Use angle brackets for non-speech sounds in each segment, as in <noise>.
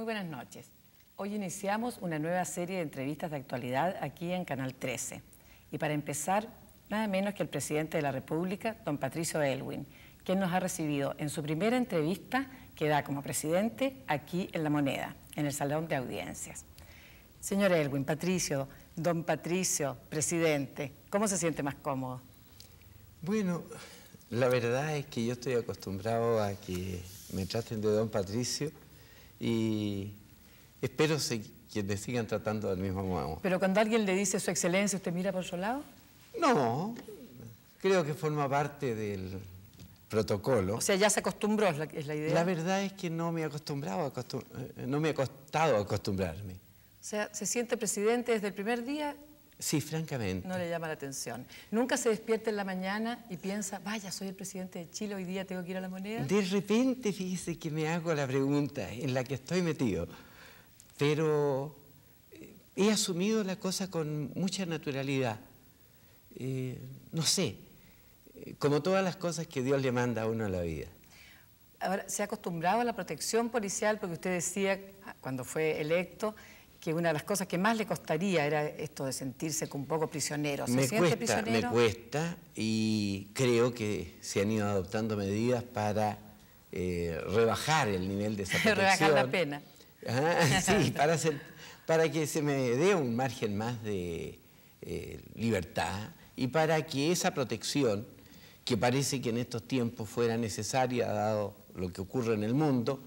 Muy buenas noches. Hoy iniciamos una nueva serie de entrevistas de actualidad aquí en Canal 13. Y para empezar, nada menos que el presidente de la República, don Patricio Elwin, quien nos ha recibido en su primera entrevista que da como presidente aquí en La Moneda, en el Salón de Audiencias. Señor Elwin, Patricio, don Patricio, presidente, ¿cómo se siente más cómodo? Bueno, la verdad es que yo estoy acostumbrado a que me traten de don Patricio y espero que te sigan tratando del mismo modo. Pero cuando alguien le dice su excelencia, ¿usted mira por su lado? No, creo que forma parte del protocolo. O sea, ya se acostumbró, es la, idea. La verdad es que no me, acostumbrado eh, no me ha costado acostumbrarme. O sea, se siente presidente desde el primer día Sí, francamente. No le llama la atención. Nunca se despierta en la mañana y piensa, vaya, soy el presidente de Chile, hoy día tengo que ir a la moneda. De repente, fíjese que me hago la pregunta en la que estoy metido, pero eh, he asumido la cosa con mucha naturalidad. Eh, no sé, eh, como todas las cosas que Dios le manda a uno a la vida. Ahora, ¿se ha acostumbrado a la protección policial? Porque usted decía, ah, cuando fue electo, que una de las cosas que más le costaría era esto de sentirse un poco prisionero. me cuesta, Me cuesta y creo que se han ido adoptando medidas para eh, rebajar el nivel de <laughs> esa protección. rebajar la pena. Ah, sí, <laughs> para, para que se me dé un margen más de eh, libertad y para que esa protección, que parece que en estos tiempos fuera necesaria, dado lo que ocurre en el mundo,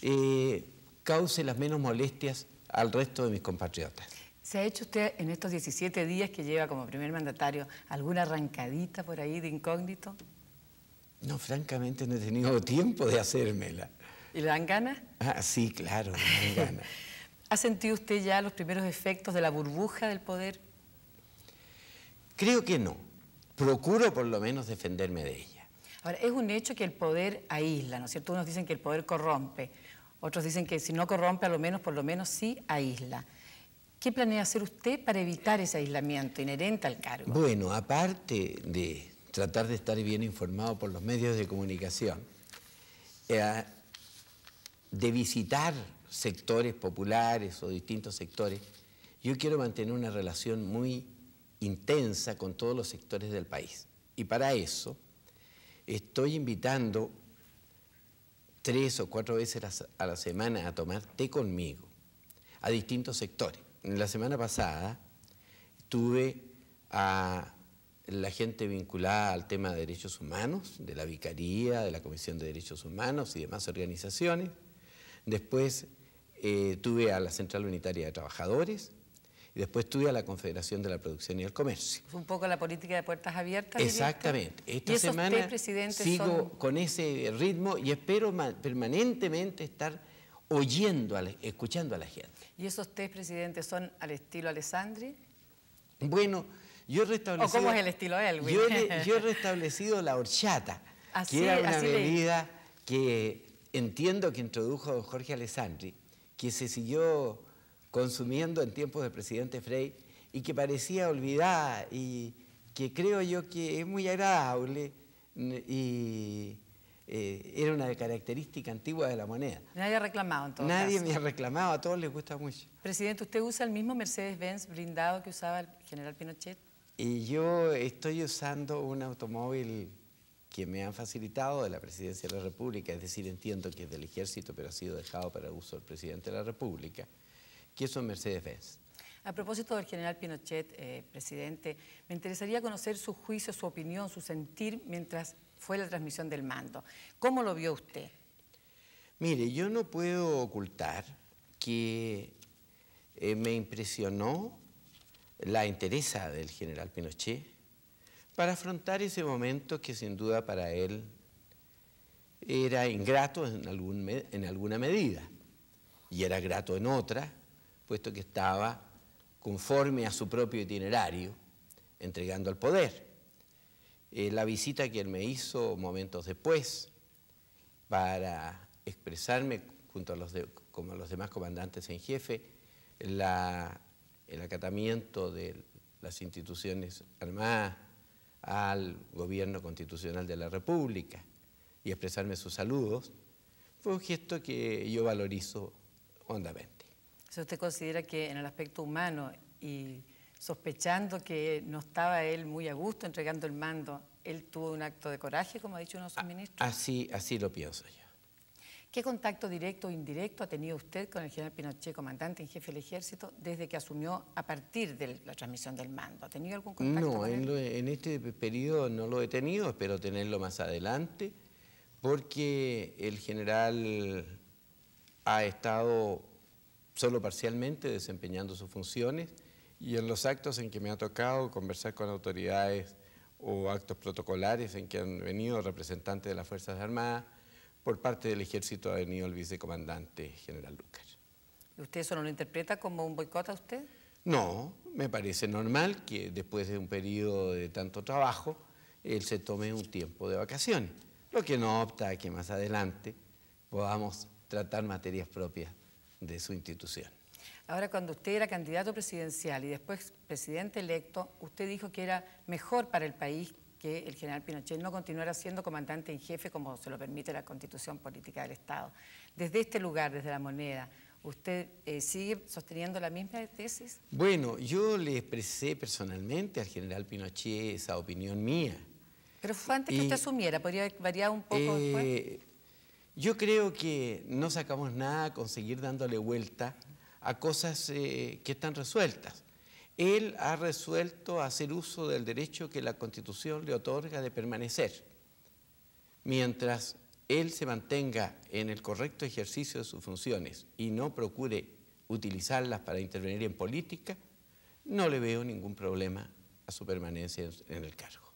eh, cause las menos molestias al resto de mis compatriotas. ¿Se ha hecho usted en estos 17 días que lleva como primer mandatario alguna arrancadita por ahí de incógnito? No, francamente no he tenido <laughs> tiempo de hacérmela. ¿Y le dan ganas? Ah, sí, claro, le dan <laughs> ganas. ¿Ha sentido usted ya los primeros efectos de la burbuja del poder? Creo que no. Procuro por lo menos defenderme de ella. Ahora, es un hecho que el poder aísla, ¿no es cierto? Unos dicen que el poder corrompe. Otros dicen que si no corrompe, a lo menos, por lo menos sí aísla. ¿Qué planea hacer usted para evitar ese aislamiento inherente al cargo? Bueno, aparte de tratar de estar bien informado por los medios de comunicación, eh, de visitar sectores populares o distintos sectores, yo quiero mantener una relación muy intensa con todos los sectores del país. Y para eso estoy invitando tres o cuatro veces a la semana a tomar té conmigo, a distintos sectores. La semana pasada tuve a la gente vinculada al tema de derechos humanos, de la Vicaría, de la Comisión de Derechos Humanos y demás organizaciones. Después eh, tuve a la Central Unitaria de Trabajadores, y después estudia la Confederación de la Producción y el Comercio. Fue un poco la política de puertas abiertas. Exactamente. Esta semana sigo con ese ritmo y espero permanentemente estar oyendo, escuchando a la gente. ¿Y esos tres presidentes son al estilo Alessandri? Bueno, yo he restablecido... cómo es el estilo él, <laughs> Yo, he restablecido la horchata, así, que era una bebida que entiendo que introdujo Jorge Alessandri, que se siguió consumiendo en tiempos del presidente Frey y que parecía olvidada y que creo yo que es muy agradable y eh, era una característica antigua de la moneda. Nadie ha reclamado en Nadie me ha reclamado, a todos les gusta mucho. Presidente, ¿usted usa el mismo Mercedes-Benz blindado que usaba el general Pinochet? Y yo estoy usando un automóvil que me han facilitado de la Presidencia de la República, es decir, entiendo que es del ejército, pero ha sido dejado para uso del presidente de la República que Mercedes-Benz. A propósito del general Pinochet, eh, presidente, me interesaría conocer su juicio, su opinión, su sentir mientras fue la transmisión del mando. ¿Cómo lo vio usted? Mire, yo no puedo ocultar que eh, me impresionó la entereza del general Pinochet para afrontar ese momento que sin duda para él era ingrato en, en alguna medida y era grato en otra puesto que estaba conforme a su propio itinerario, entregando al poder. Eh, la visita que él me hizo momentos después para expresarme junto a los, como los demás comandantes en jefe el acatamiento de las instituciones armadas al gobierno constitucional de la República y expresarme sus saludos, fue un gesto que yo valorizo hondamente usted considera que en el aspecto humano y sospechando que no estaba él muy a gusto entregando el mando, él tuvo un acto de coraje, como ha dicho uno de sus ministros. Así, así lo pienso yo. ¿Qué contacto directo o indirecto ha tenido usted con el general Pinochet, comandante en jefe del ejército, desde que asumió a partir de la transmisión del mando? ¿Ha tenido algún contacto? No, En, en, este periodo no lo he tenido, espero tenerlo más adelante, porque el general ha estado solo parcialmente desempeñando sus funciones y en los actos en que me ha tocado conversar con autoridades o actos protocolares en que han venido representantes de las Fuerzas Armadas, por parte del ejército ha venido el vicecomandante general Lucas. usted eso no lo interpreta como un boicot a usted? No, me parece normal que después de un periodo de tanto trabajo, él se tome un tiempo de vacaciones. Lo que no opta a que más adelante podamos tratar materias propias de su institución. Ahora, cuando usted era candidato presidencial y después presidente electo, usted dijo que era mejor para el país que el general Pinochet no continuara siendo comandante en jefe como se lo permite la constitución política del Estado. Desde este lugar, desde la moneda, ¿usted eh, sigue sosteniendo la misma tesis? Bueno, yo le expresé personalmente al general Pinochet esa opinión mía. Pero fue antes que usted asumiera, podría variar un poco eh, después. Yo creo que no sacamos nada a conseguir dándole vuelta a cosas eh, que están resueltas. Él ha resuelto hacer uso del derecho que la Constitución le otorga de permanecer. Mientras él se mantenga en el correcto ejercicio de sus funciones y no procure utilizarlas para intervenir en política, no le veo ningún problema a su permanencia en el cargo.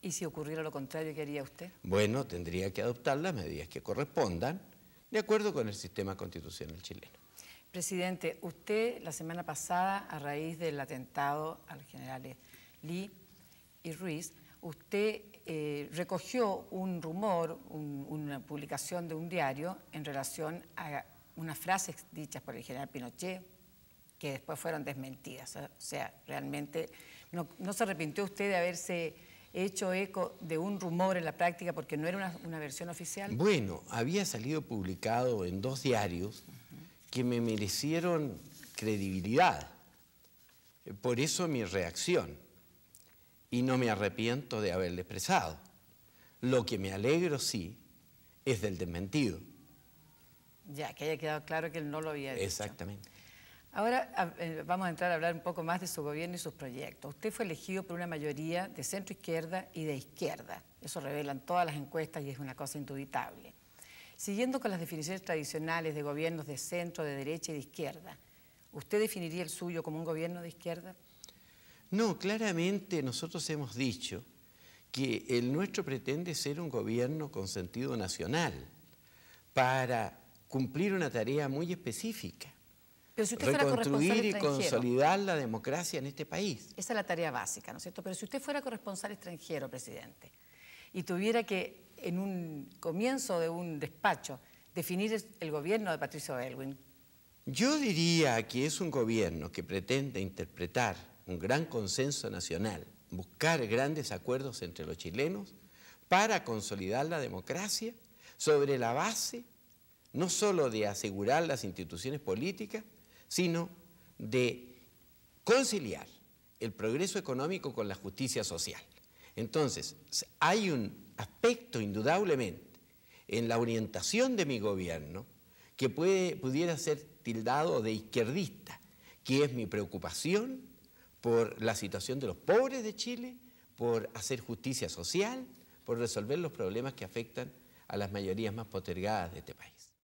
¿Y si ocurriera lo contrario, qué haría usted? Bueno, tendría que adoptar las medidas que correspondan de acuerdo con el sistema constitucional chileno. Presidente, usted la semana pasada, a raíz del atentado al general Lee y Ruiz, usted eh, recogió un rumor, una publicación de un diario en relación a unas frases dichas por el general Pinochet que después fueron desmentidas. O sea, realmente no se arrepintió usted de haberse hecho eco de un rumor en la práctica porque no era una, versión oficial? Bueno, había salido publicado en dos diarios que me merecieron credibilidad. Por eso mi reacción. Y no me arrepiento de haberle expresado. Lo que me alegro, sí, es del desmentido. Ya, que haya quedado claro que él no lo había dicho. Exactamente. Ahora eh, vamos a entrar a hablar un poco más de su gobierno y sus proyectos. Usted fue elegido por una mayoría de centro izquierda y de izquierda. Eso revelan todas las encuestas y es una cosa indubitable. Siguiendo con las definiciones tradicionales de gobiernos de centro, de derecha y de izquierda, ¿usted definiría el suyo como un gobierno de izquierda? No, claramente nosotros hemos dicho que el nuestro pretende ser un gobierno con sentido nacional para cumplir una tarea muy específica reconstruir y consolidar la democracia en este país. Esa es la tarea básica, ¿no es cierto? Pero si usted fuera corresponsal extranjero, presidente, y tuviera que, en un comienzo de un despacho, definir el gobierno de Patricio Elwin. Yo diría que es un gobierno que pretende interpretar un gran consenso nacional, buscar grandes acuerdos entre los chilenos para consolidar la democracia sobre la base no solo de asegurar las instituciones políticas, sino de conciliar el progreso económico con la justicia social. Entonces, hay un aspecto indudablemente en la orientación de mi gobierno que puede, pudiera ser tildado de izquierdista, que es mi preocupación por la situación de los pobres de Chile, por hacer justicia social, por resolver los problemas que afectan a las mayorías más postergadas de este país.